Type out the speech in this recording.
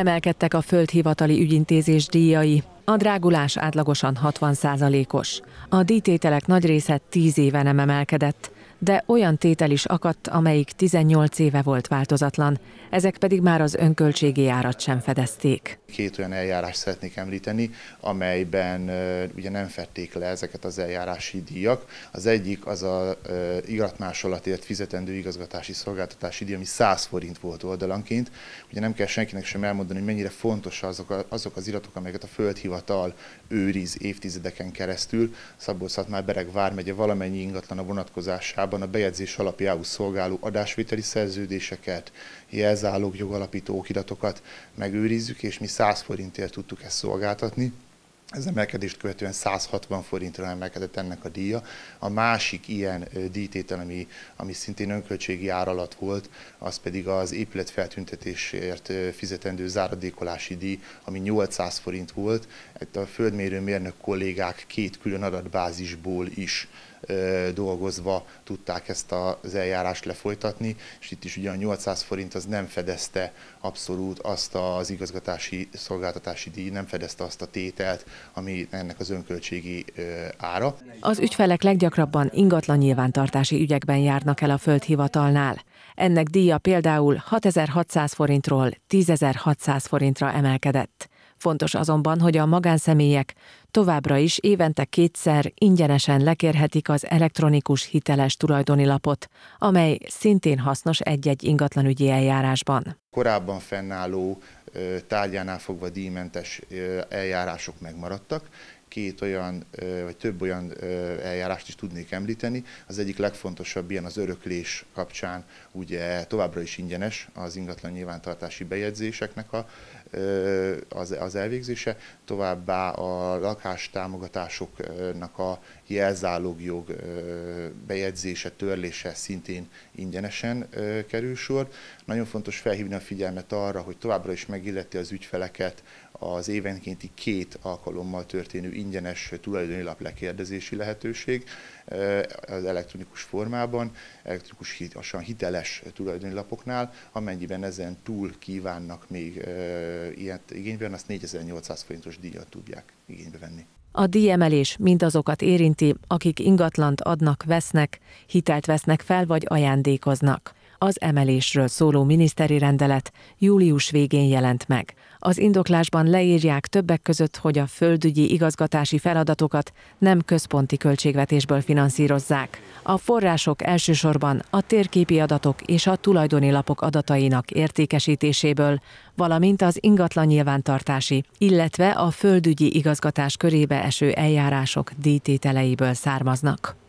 emelkedtek a földhivatali ügyintézés díjai. A drágulás átlagosan 60 os A díjtételek nagy része 10 éve nem emelkedett de olyan tétel is akadt, amelyik 18 éve volt változatlan, ezek pedig már az önköltségi árat sem fedezték. Két olyan eljárást szeretnék említeni, amelyben ugye nem fették le ezeket az eljárási díjak. Az egyik az a iratmásolatért fizetendő igazgatási szolgáltatási díj, ami 100 forint volt oldalanként. Ugye nem kell senkinek sem elmondani, hogy mennyire fontos azok, a, azok az iratok, amelyeket a földhivatal őriz évtizedeken keresztül. Szabolcs-Szatmár Bereg vármegye valamennyi ingatlan a vonatkozásában általában a bejegyzés alapjául szolgáló adásvételi szerződéseket, jelzálók, jogalapító okiratokat megőrizzük, és mi 100 forintért tudtuk ezt szolgáltatni. Ez emelkedést követően 160 forintra emelkedett ennek a díja. A másik ilyen díjtétel, ami, ami szintén önköltségi ár alatt volt, az pedig az épületfeltüntetésért fizetendő záradékolási díj, ami 800 forint volt. Itt a földmérő mérnök kollégák két külön adatbázisból is dolgozva tudták ezt az eljárást lefolytatni, és itt is ugyan 800 forint az nem fedezte abszolút azt az igazgatási szolgáltatási díj, nem fedezte azt a tételt, ami ennek az önköltségi ára. Az ügyfelek leggyakrabban ingatlan nyilvántartási ügyekben járnak el a földhivatalnál. Ennek díja például 6600 forintról 10600 forintra emelkedett. Fontos azonban, hogy a magánszemélyek továbbra is évente kétszer ingyenesen lekérhetik az elektronikus hiteles tulajdoni lapot, amely szintén hasznos egy-egy ingatlanügyi eljárásban. Korábban fennálló tárgyánál fogva díjmentes eljárások megmaradtak, két olyan, vagy több olyan eljárást is tudnék említeni. Az egyik legfontosabb ilyen az öröklés kapcsán, ugye továbbra is ingyenes az ingatlan nyilvántartási bejegyzéseknek a, az, az elvégzése, továbbá a lakástámogatásoknak a jelzálogjog bejegyzése, törlése szintén ingyenesen kerül sor. Nagyon fontos felhívni a figyelmet arra, hogy továbbra is megilleti az ügyfeleket az évenkénti két alkalommal történő ingyenes tulajdoni lap lekérdezési lehetőség eh, az elektronikus formában, elektronikusan hiteles tulajdoni lapoknál, amennyiben ezen túl kívánnak még eh, ilyet igényben, azt 4800 forintos díjat tudják igénybe venni. A díjemelés mindazokat érinti, akik ingatlant adnak, vesznek, hitelt vesznek fel vagy ajándékoznak. Az emelésről szóló miniszteri rendelet július végén jelent meg. Az indoklásban leírják többek között, hogy a földügyi igazgatási feladatokat nem központi költségvetésből finanszírozzák. A források elsősorban a térképi adatok és a tulajdoni lapok adatainak értékesítéséből, valamint az ingatlan nyilvántartási, illetve a földügyi igazgatás körébe eső eljárások díjtételeiből származnak.